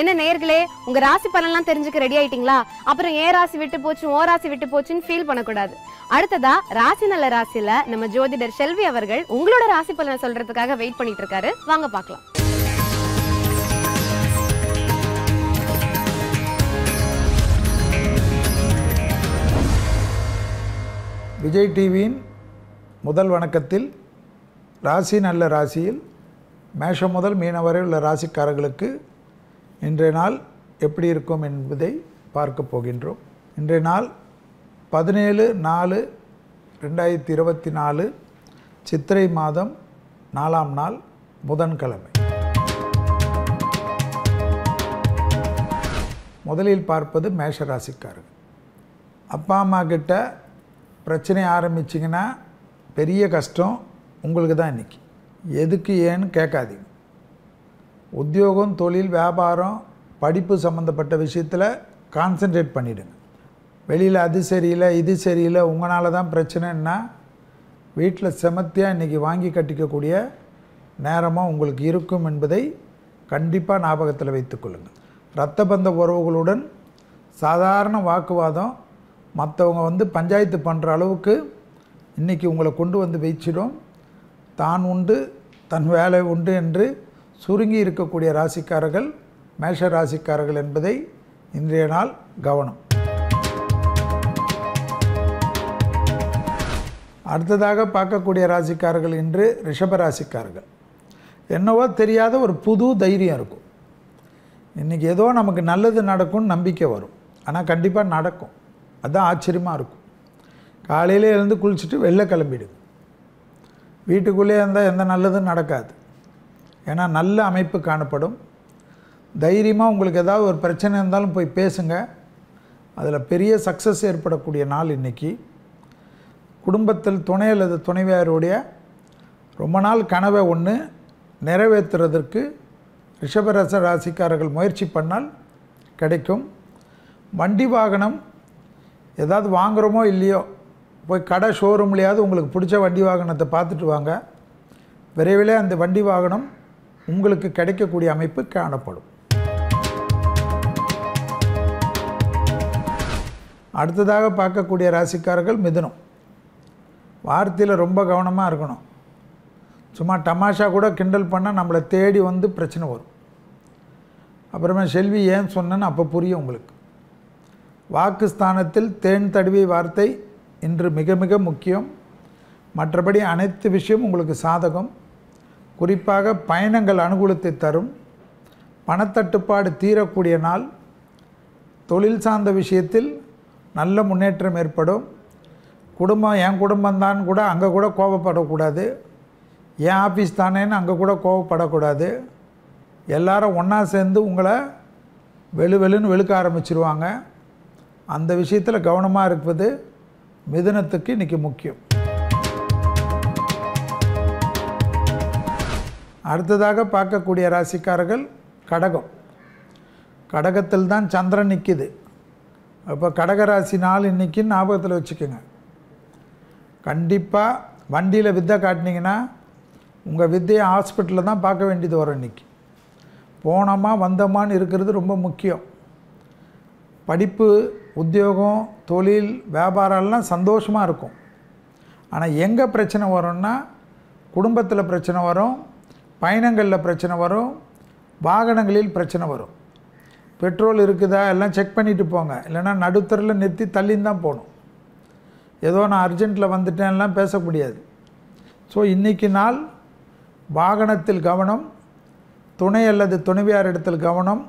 என்ன நேர்களே உங்க ராசி பலன்லாம் தெரிஞ்சுக்க ரெடி ஆயிட்டீங்களா அப்புறம் ஏ ராசி விட்டு போச்சு ஓ ராசி விட்டு போச்சுன்னு ஃபீல் பண்ணக்கூடாது அடுத்ததா ராசி நல்ல ராசியில நம்ம ஜோதிடர் செல்வி அவர்கள் உங்களோட ராசி பலனை சொல்றதுக்காக வெயிட் பண்ணிட்டு இருக்காரு வாங்க பார்க்கலாம் விஜய் டிவியின் முதல் வணக்கத்தில் ராசி நல்ல ராசியில் மேஷம் முதல் மீனவரை உள்ள ராசிக்காரர்களுக்கு இன்றைய நாள் எப்படி இருக்கும் என்பதை பார்க்க போகின்றோம் இன்றைய நாள் பதினேழு நாலு ரெண்டாயிரத்தி இருபத்தி நாலு சித்திரை மாதம் நாலாம் நாள் புதன்கிழமை முதலில் பார்ப்பது மேஷராசிக்காரர் அப்பா அம்மா கிட்ட பிரச்சனை ஆரம்பிச்சிங்கன்னா பெரிய கஷ்டம் உங்களுக்கு தான் இன்றைக்கி எதுக்கு ஏன்னு கேட்காதீங்க உத்தியோகம் தொழில் வியாபாரம் படிப்பு சம்மந்தப்பட்ட விஷயத்தில் கான்சன்ட்ரேட் பண்ணிவிடுங்க வெளியில் அது சரியில்லை இது சரியில்லை உங்களால் தான் பிரச்சனைன்னா வீட்டில் செமத்தியாக இன்றைக்கி வாங்கி கட்டிக்கக்கூடிய நேரமாக உங்களுக்கு இருக்கும் என்பதை கண்டிப்பாக ஞாபகத்தில் வைத்துக்கொள்ளுங்கள் இரத்த பந்த உறவுகளுடன் சாதாரண வாக்குவாதம் மற்றவங்க வந்து பஞ்சாயத்து பண்ணுற அளவுக்கு இன்றைக்கி உங்களை கொண்டு வந்து வைச்சிடும் தான் உண்டு தன் வேலை உண்டு என்று சுருங்கி இருக்கக்கூடிய ராசிக்காரர்கள் மேஷ ராசிக்காரர்கள் என்பதை இன்றைய நாள் கவனம் அடுத்ததாக பார்க்கக்கூடிய ராசிக்காரர்கள் இன்று ரிஷப ராசிக்காரர்கள் என்னவோ தெரியாத ஒரு புது தைரியம் இருக்கும் இன்றைக்கி ஏதோ நமக்கு நல்லது நடக்கும்னு நம்பிக்கை வரும் ஆனால் கண்டிப்பாக நடக்கும் அதுதான் ஆச்சரியமாக இருக்கும் காலையில் எழுந்து குளிச்சுட்டு வெளில கிளம்பிடுது வீட்டுக்குள்ளேயே இருந்தால் எந்த நல்லதும் நடக்காது ஏன்னா நல்ல அமைப்பு காணப்படும் தைரியமாக உங்களுக்கு ஏதாவது ஒரு பிரச்சனை இருந்தாலும் போய் பேசுங்க அதில் பெரிய சக்ஸஸ் ஏற்படக்கூடிய நாள் இன்றைக்கி குடும்பத்தில் துணை அல்லது துணைவியாருடைய ரொம்ப நாள் கனவை ஒன்று நிறைவேற்றுறதற்கு ரிஷபரச ராசிக்காரர்கள் முயற்சி பண்ணால் கிடைக்கும் வண்டி வாகனம் ஏதாவது வாங்குகிறோமோ இல்லையோ போய் கடை ஷோரூம்லையாவது உங்களுக்கு பிடிச்ச வண்டி வாகனத்தை பார்த்துட்டு வாங்க விரைவில் அந்த வண்டி வாகனம் உங்களுக்கு கிடைக்கக்கூடிய அமைப்பு காணப்படும் அடுத்ததாக பார்க்கக்கூடிய ராசிக்காரர்கள் மிதுனம் வார்த்தையில் ரொம்ப கவனமாக இருக்கணும் சும்மா டமாஷா கூட கிண்டல் பண்ணால் நம்மளை தேடி வந்து பிரச்சனை வரும் அப்புறமா செல்வி ஏன் சொன்னேன்னு அப்போ புரியும் உங்களுக்கு வாக்குஸ்தானத்தில் தேன் தடுவி வார்த்தை இன்று மிக மிக முக்கியம் மற்றபடி அனைத்து விஷயம் உங்களுக்கு சாதகம் குறிப்பாக பயணங்கள் அனுகூலத்தை தரும் பணத்தட்டுப்பாடு தீரக்கூடிய நாள் தொழில் சார்ந்த விஷயத்தில் நல்ல முன்னேற்றம் ஏற்படும் குடும்பம் என் குடும்பம்தான் கூட அங்கே கூட கோபப்படக்கூடாது என் ஆஃபீஸ் தானேன்னு அங்கே கூட கோபப்படக்கூடாது எல்லாரும் ஒன்றா சேர்ந்து உங்களை வெளு வெளுன்னு வெளுக்க ஆரம்பிச்சிருவாங்க அந்த விஷயத்தில் கவனமாக இருப்பது மிதனத்துக்கு இன்றைக்கி முக்கியம் அடுத்ததாக பார்க்கக்கூடிய ராசிக்காரர்கள் கடகம் கடகத்தில் தான் சந்திரன் நிற்கிது அப்போ கடகராசி நாள் இன்றைக்கி ஞாபகத்தில் வச்சுக்கோங்க கண்டிப்பாக வண்டியில் வித்தை காட்டினீங்கன்னா உங்கள் வித்தையை ஹாஸ்பிட்டலில் தான் பார்க்க வேண்டியது வரும் இன்றைக்கி போனோமா வந்தோமான்னு இருக்கிறது ரொம்ப முக்கியம் படிப்பு உத்தியோகம் தொழில் வியாபாரம்லாம் சந்தோஷமாக இருக்கும் ஆனால் எங்கே பிரச்சனை வரும்னா குடும்பத்தில் பிரச்சனை வரும் பயணங்களில் பிரச்சனை வரும் வாகனங்களில் பிரச்சனை வரும் பெட்ரோல் இருக்குதா எல்லாம் செக் பண்ணிவிட்டு போங்க இல்லைனா நடுத்தரில் நிறுத்தி தள்ளின்னு தான் போகணும் ஏதோ நான் அர்ஜெண்ட்டில் வந்துட்டேன்லாம் பேச முடியாது ஸோ இன்றைக்கி நாள் வாகனத்தில் கவனம் துணை அல்லது துணைவியார் இடத்தில் கவனம்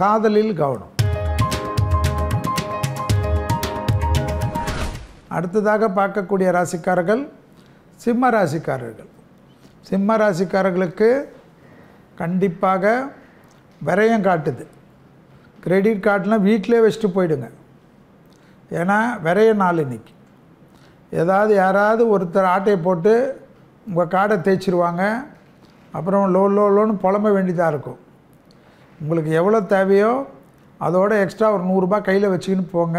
காதலில் கவனம் அடுத்ததாக பார்க்கக்கூடிய ராசிக்காரர்கள் சிம்ம ராசிக்காரர்கள் சிம்ம ராசிக்காரர்களுக்கு கண்டிப்பாக விரயம் காட்டுது கிரெடிட் கார்டெலாம் வீட்டிலே வச்சுட்டு போயிடுங்க ஏன்னா விரைய நாள் இன்றைக்கி ஏதாவது யாராவது ஒருத்தர் ஆட்டையை போட்டு உங்கள் காடை தேய்ச்சிருவாங்க அப்புறம் லோ லோ லோன்னு புலம்ப வேண்டியதாக இருக்கும் உங்களுக்கு எவ்வளோ தேவையோ அதோட எக்ஸ்ட்ரா ஒரு நூறுரூபா கையில் வச்சுக்கின்னு போங்க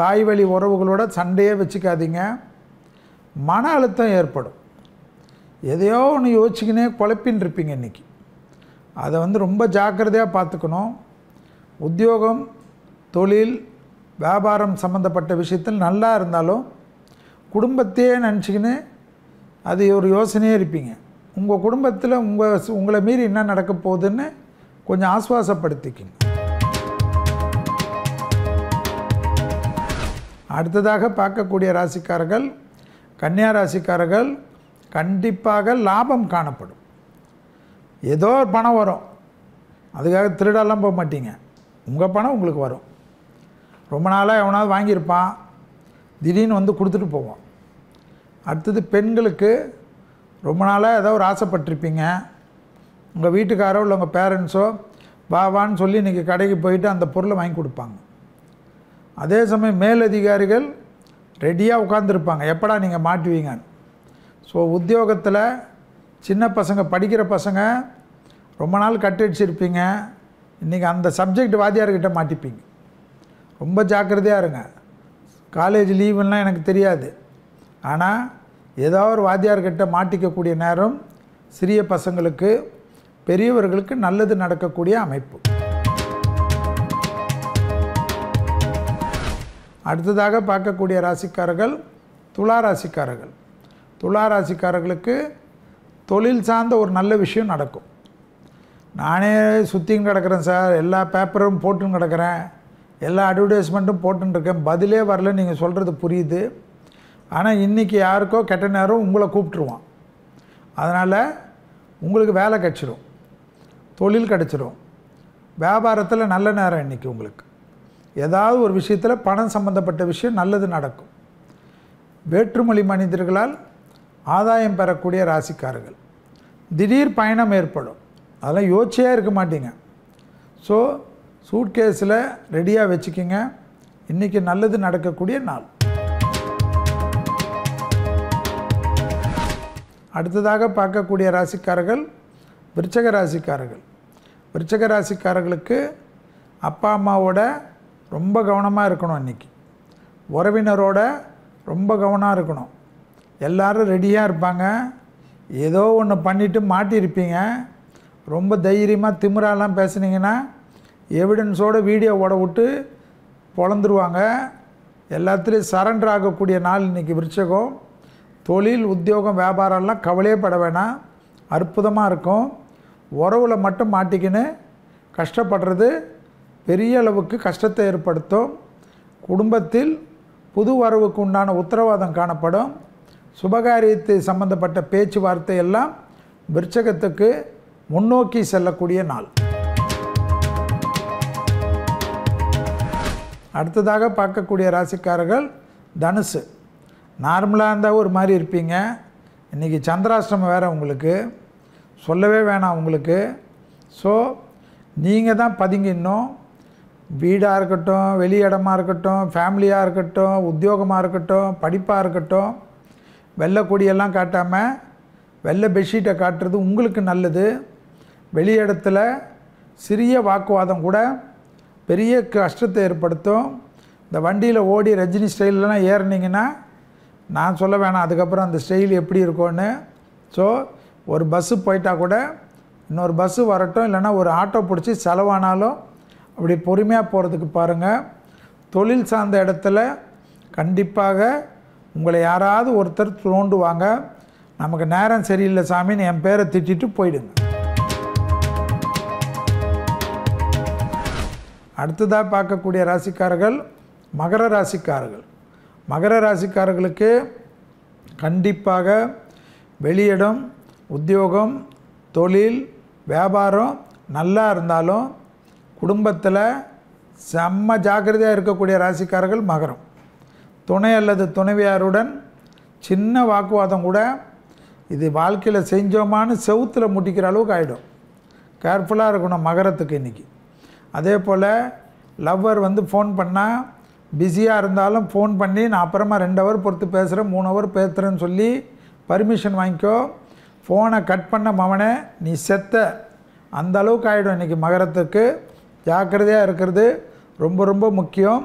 தாய் வழி உறவுகளோட சண்டையே வச்சுக்காதீங்க மன அழுத்தம் ஏற்படும் எதையோ ஒன்று யோசிச்சுக்கினே குழப்பின்னு இருப்பீங்க இன்றைக்கி அதை வந்து ரொம்ப ஜாக்கிரதையாக பார்த்துக்கணும் உத்தியோகம் தொழில் வியாபாரம் சம்மந்தப்பட்ட விஷயத்தில் நல்லா இருந்தாலும் குடும்பத்தையே நினச்சிக்கின்னு அது ஒரு யோசனையே இருப்பீங்க உங்கள் குடும்பத்தில் உங்கள் உங்களை மீறி என்ன நடக்க போகுதுன்னு கொஞ்சம் ஆஸ்வாசப்படுத்திக்கிங்க அடுத்ததாக பார்க்கக்கூடிய ராசிக்காரர்கள் கன்னியா ராசிக்காரர்கள் கண்டிப்பாக லாபம் காணப்படும் ஏதோ பணம் வரும் அதுக்காக திருடெல்லாம் போக மாட்டீங்க உங்கள் பணம் உங்களுக்கு வரும் ரொம்ப நாளாக எவனாவது வாங்கியிருப்பான் திடீர்னு வந்து கொடுத்துட்டு போவோம் அடுத்தது பெண்களுக்கு ரொம்ப நாளாக ஏதோ ஒரு ஆசைப்பட்டிருப்பீங்க உங்கள் வீட்டுக்காரோ இல்லை உங்கள் பேரண்ட்ஸோ வா வான்னு சொல்லி இன்றைக்கி கடைக்கு போயிட்டு அந்த பொருளை வாங்கி கொடுப்பாங்க அதே சமயம் மேலதிகாரிகள் ரெடியாக உட்காந்துருப்பாங்க எப்படா நீங்கள் மாட்டுவீங்கன்னு ஸோ உத்தியோகத்தில் சின்ன பசங்க படிக்கிற பசங்க ரொம்ப நாள் கட்டடிச்சிருப்பீங்க இன்றைக்கி அந்த சப்ஜெக்ட் வாத்தியார்கிட்ட மாட்டிப்பீங்க ரொம்ப ஜாக்கிரதையாக இருங்க காலேஜ் லீவுன்னா எனக்கு தெரியாது ஆனால் ஏதோ ஒரு வாத்தியார்கிட்ட மாட்டிக்கக்கூடிய நேரம் சிறிய பசங்களுக்கு பெரியவர்களுக்கு நல்லது நடக்கக்கூடிய அமைப்பு அடுத்ததாக பார்க்கக்கூடிய ராசிக்காரர்கள் துளா ராசிக்காரர்கள் துளாராசிக்காரர்களுக்கு தொழில் சார்ந்த ஒரு நல்ல விஷயம் நடக்கும் நானே சுற்றின்னு கிடக்கிறேன் சார் எல்லா பேப்பரும் போட்டுன்னு கிடக்கிறேன் எல்லா அட்வர்டைஸ்மெண்ட்டும் போட்டுன்னு இருக்கேன் பதிலே வரல நீங்கள் சொல்கிறது புரியுது ஆனால் இன்றைக்கி யாருக்கோ கெட்ட நேரம் உங்களை கூப்பிட்ருவான் அதனால் உங்களுக்கு வேலை கிடச்சிரும் தொழில் கிடச்சிரும் வியாபாரத்தில் நல்ல நேரம் இன்றைக்கி உங்களுக்கு ஏதாவது ஒரு விஷயத்தில் பணம் சம்மந்தப்பட்ட விஷயம் நல்லது நடக்கும் வேற்றுமொழி மனிதர்களால் ஆதாயம் பெறக்கூடிய ராசிக்காரர்கள் திடீர் பயணம் ஏற்படும் அதெல்லாம் யோசிச்சே இருக்க மாட்டீங்க ஸோ சூட்கேஸில் ரெடியாக வச்சுக்கிங்க இன்றைக்கி நல்லது நடக்கக்கூடிய நாள் அடுத்ததாக பார்க்கக்கூடிய ராசிக்காரர்கள் விருச்சக ராசிக்காரர்கள் விருச்சக ராசிக்காரர்களுக்கு அப்பா அம்மாவோட ரொம்ப கவனமாக இருக்கணும் இன்றைக்கி உறவினரோட ரொம்ப கவனமாக இருக்கணும் எல்லோரும் ரெடியாக இருப்பாங்க ஏதோ ஒன்று பண்ணிவிட்டு மாட்டியிருப்பீங்க ரொம்ப தைரியமாக திமிராலாம் பேசுனீங்கன்னா வீடியோ வீடியோவோட விட்டு பொழந்துருவாங்க எல்லாத்துலேயும் சரண்டர் ஆகக்கூடிய நாள் இன்றைக்கி விருச்சகம் தொழில் உத்தியோகம் வியாபாரம்லாம் கவலையே பட வேணாம் அற்புதமாக இருக்கும் உறவில் மட்டும் மாட்டிக்கின்னு கஷ்டப்படுறது பெரிய அளவுக்கு கஷ்டத்தை ஏற்படுத்தும் குடும்பத்தில் புது வரவுக்கு உண்டான உத்தரவாதம் காணப்படும் சுபகாரியத்தை சம்பந்தப்பட்ட பேச்சுவார்த்தை எல்லாம் விருச்சகத்துக்கு முன்னோக்கி செல்லக்கூடிய நாள் அடுத்ததாக பார்க்கக்கூடிய ராசிக்காரர்கள் தனுசு நார்மலாக இருந்தால் ஒரு மாதிரி இருப்பீங்க இன்றைக்கி சந்திராஷ்டிரமம் வேறு உங்களுக்கு சொல்லவே வேணாம் உங்களுக்கு ஸோ நீங்கள் தான் இன்னும் வீடாக இருக்கட்டும் வெளி இடமா இருக்கட்டும் ஃபேமிலியாக இருக்கட்டும் உத்தியோகமாக இருக்கட்டும் படிப்பாக இருக்கட்டும் வெள்ளை கொடியெல்லாம் காட்டாமல் வெள்ளை பெட்ஷீட்டை காட்டுறது உங்களுக்கு நல்லது வெளி இடத்துல சிறிய வாக்குவாதம் கூட பெரிய கஷ்டத்தை ஏற்படுத்தும் இந்த வண்டியில் ஓடி ரஜினி ஸ்டைலெலாம் ஏறினீங்கன்னா நான் சொல்ல வேணாம் அதுக்கப்புறம் அந்த ஸ்டைல் எப்படி இருக்கும்னு ஸோ ஒரு பஸ்ஸு போயிட்டால் கூட இன்னொரு பஸ்ஸு வரட்டும் இல்லைனா ஒரு ஆட்டோ பிடிச்சி செலவானாலும் அப்படி பொறுமையாக போகிறதுக்கு பாருங்கள் தொழில் சார்ந்த இடத்துல கண்டிப்பாக உங்களை யாராவது ஒருத்தர் தோண்டுவாங்க நமக்கு நேரம் சரியில்லை சாமின்னு என் பேரை திட்டிட்டு போயிடுங்க அடுத்ததாக பார்க்கக்கூடிய ராசிக்காரர்கள் மகர ராசிக்காரர்கள் மகர ராசிக்காரர்களுக்கு கண்டிப்பாக வெளியிடம் உத்தியோகம் தொழில் வியாபாரம் நல்லா இருந்தாலும் குடும்பத்தில் செம்ம ஜாக்கிரதையாக இருக்கக்கூடிய ராசிக்காரர்கள் மகரம் துணை அல்லது துணைவியாருடன் சின்ன வாக்குவாதம் கூட இது வாழ்க்கையில் செஞ்சோமான்னு செவுத்தில் முட்டிக்கிற அளவுக்கு ஆகிடும் கேர்ஃபுல்லாக இருக்கணும் மகரத்துக்கு இன்றைக்கி அதே போல் லவ்வர் வந்து ஃபோன் பண்ணால் பிஸியாக இருந்தாலும் ஃபோன் பண்ணி நான் அப்புறமா ரெண்டு ஹவர் பொறுத்து பேசுகிறேன் மூணு ஹவர் பேசுகிறேன்னு சொல்லி பர்மிஷன் வாங்கிக்கோ ஃபோனை கட் பண்ண மவனே நீ செத்த அந்த அளவுக்கு ஆகிடும் இன்றைக்கி மகரத்துக்கு ஜாக்கிரதையாக இருக்கிறது ரொம்ப ரொம்ப முக்கியம்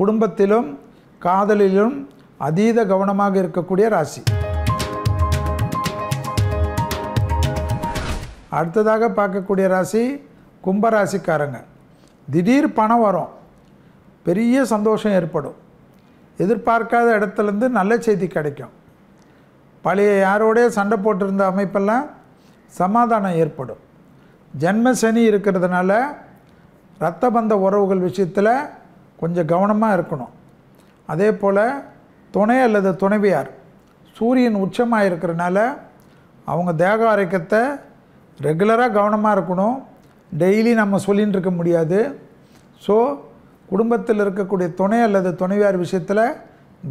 குடும்பத்திலும் காதலிலும் அதீத கவனமாக இருக்கக்கூடிய ராசி அடுத்ததாக பார்க்கக்கூடிய ராசி கும்பராசிக்காரங்க திடீர் பணம் வரும் பெரிய சந்தோஷம் ஏற்படும் எதிர்பார்க்காத இடத்துலேருந்து நல்ல செய்தி கிடைக்கும் பழைய யாரோடைய சண்டை போட்டிருந்த அமைப்பெல்லாம் சமாதானம் ஏற்படும் ஜென்ம சனி இருக்கிறதுனால ரத்த பந்த உறவுகள் விஷயத்தில் கொஞ்சம் கவனமாக இருக்கணும் அதே போல் துணை அல்லது துணைவியார் சூரியன் உச்சமாக இருக்கிறனால அவங்க தேக ஆரோக்கியத்தை ரெகுலராக கவனமாக இருக்கணும் டெய்லி நம்ம சொல்லின்னு இருக்க முடியாது ஸோ குடும்பத்தில் இருக்கக்கூடிய துணை அல்லது துணைவியார் விஷயத்தில்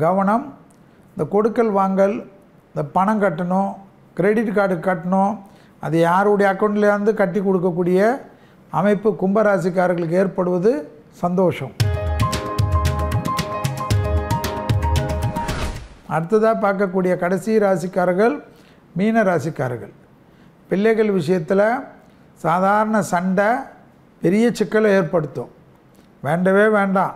கவனம் இந்த கொடுக்கல் வாங்கல் இந்த பணம் கட்டணும் கிரெடிட் கார்டு கட்டணும் அது யாருடைய அக்கௌண்ட்லேருந்து கட்டி கொடுக்கக்கூடிய அமைப்பு கும்பராசிக்காரர்களுக்கு ஏற்படுவது சந்தோஷம் அடுத்ததாக பார்க்கக்கூடிய கடைசி ராசிக்காரர்கள் மீன ராசிக்காரர்கள் பிள்ளைகள் விஷயத்தில் சாதாரண சண்டை பெரிய சிக்கலை ஏற்படுத்தும் வேண்டவே வேண்டாம்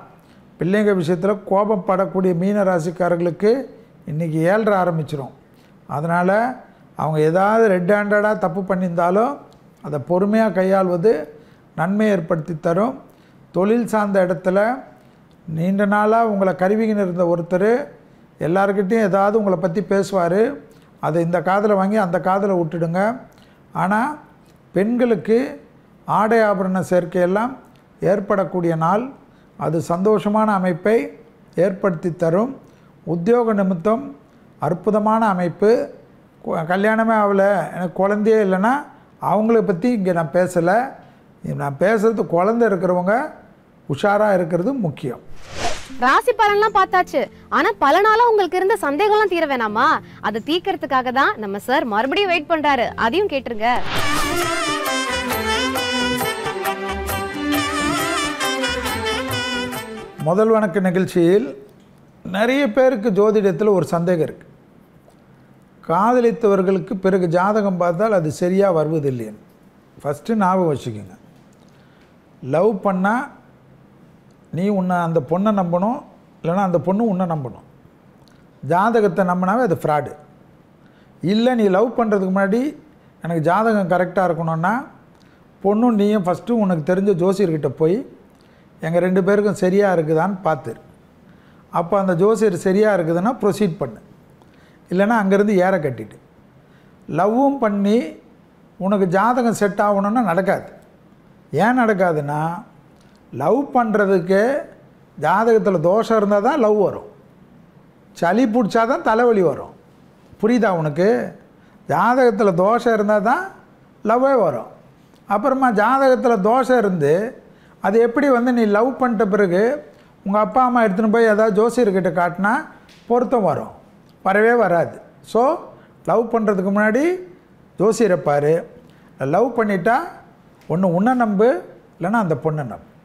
பிள்ளைங்க விஷயத்தில் கோபம் படக்கூடிய மீன ராசிக்காரர்களுக்கு இன்றைக்கி ஏழ்ற ஆரம்பிச்சிடும் அதனால் அவங்க ஏதாவது ரெட் ஹேண்டடாக தப்பு பண்ணியிருந்தாலும் அதை பொறுமையாக கையாள்வது நன்மை ஏற்படுத்தி தரும் தொழில் சார்ந்த இடத்துல நீண்ட நாளாக உங்களை கருவிகின்னு இருந்த ஒருத்தர் எல்லாருக்கிட்டேயும் ஏதாவது உங்களை பற்றி பேசுவார் அதை இந்த காதில் வாங்கி அந்த காதில் விட்டுடுங்க ஆனால் பெண்களுக்கு ஆடை ஆபரண சேர்க்கையெல்லாம் ஏற்படக்கூடிய நாள் அது சந்தோஷமான அமைப்பை ஏற்படுத்தி தரும் உத்தியோக நிமித்தம் அற்புதமான அமைப்பு கல்யாணமே ஆகலை எனக்கு குழந்தையே இல்லைன்னா அவங்கள பற்றி இங்கே நான் பேசலை நான் பேசுகிறது குழந்த இருக்கிறவங்க உஷாராக இருக்கிறது முக்கியம் ராசி பலன்லாம் பார்த்தாச்சு ஆனா பல நாளா உங்களுக்கு இருந்த சந்தேகம்லாம் தீர வேணாமா அதை தீக்கிறதுக்காக தான் நம்ம சார் மறுபடியும் வெயிட் பண்றாரு அதையும் கேட்டுருங்க முதல் வணக்க நிகழ்ச்சியில் நிறைய பேருக்கு ஜோதிடத்தில் ஒரு சந்தேகம் இருக்குது காதலித்தவர்களுக்கு பிறகு ஜாதகம் பார்த்தால் அது சரியாக வருவதில்லைன்னு ஃபஸ்ட்டு ஞாபகம் வச்சுக்கோங்க லவ் பண்ணால் நீ உன்னை அந்த பொண்ணை நம்பணும் இல்லைனா அந்த பொண்ணு உன்னை நம்பணும் ஜாதகத்தை நம்பினாவே அது ஃப்ராடு இல்லை நீ லவ் பண்ணுறதுக்கு முன்னாடி எனக்கு ஜாதகம் கரெக்டாக இருக்கணும்னா பொண்ணும் நீயும் ஃபஸ்ட்டு உனக்கு தெரிஞ்ச ஜோசியர்கிட்ட போய் எங்கள் ரெண்டு பேருக்கும் சரியாக இருக்குதான்னு பார்த்துரு அப்போ அந்த ஜோசியர் சரியாக இருக்குதுன்னா ப்ரொசீட் பண்ணு இல்லைனா அங்கேருந்து ஏற கட்டிட்டு லவ்வும் பண்ணி உனக்கு ஜாதகம் செட் ஆகணும்னா நடக்காது ஏன் நடக்காதுன்னா லவ் பண்ணுறதுக்கு ஜாதகத்தில் தோஷம் இருந்தால் தான் லவ் வரும் சளி பிடிச்சா தான் தலைவலி வரும் புரியுதா உனக்கு ஜாதகத்தில் தோஷம் இருந்தால் தான் லவ்வே வரும் அப்புறமா ஜாதகத்தில் தோஷம் இருந்து அது எப்படி வந்து நீ லவ் பண்ணிட்ட பிறகு உங்கள் அப்பா அம்மா எடுத்துன்னு போய் ஏதாவது ஜோசியர்கிட்ட காட்டினா பொருத்தம் வரும் வரவே வராது ஸோ லவ் பண்ணுறதுக்கு முன்னாடி ஜோசியரை பாரு லவ் பண்ணிட்டா ஒன்று உன்னை நம்பு இல்லைன்னா அந்த பொண்ணை நம்பு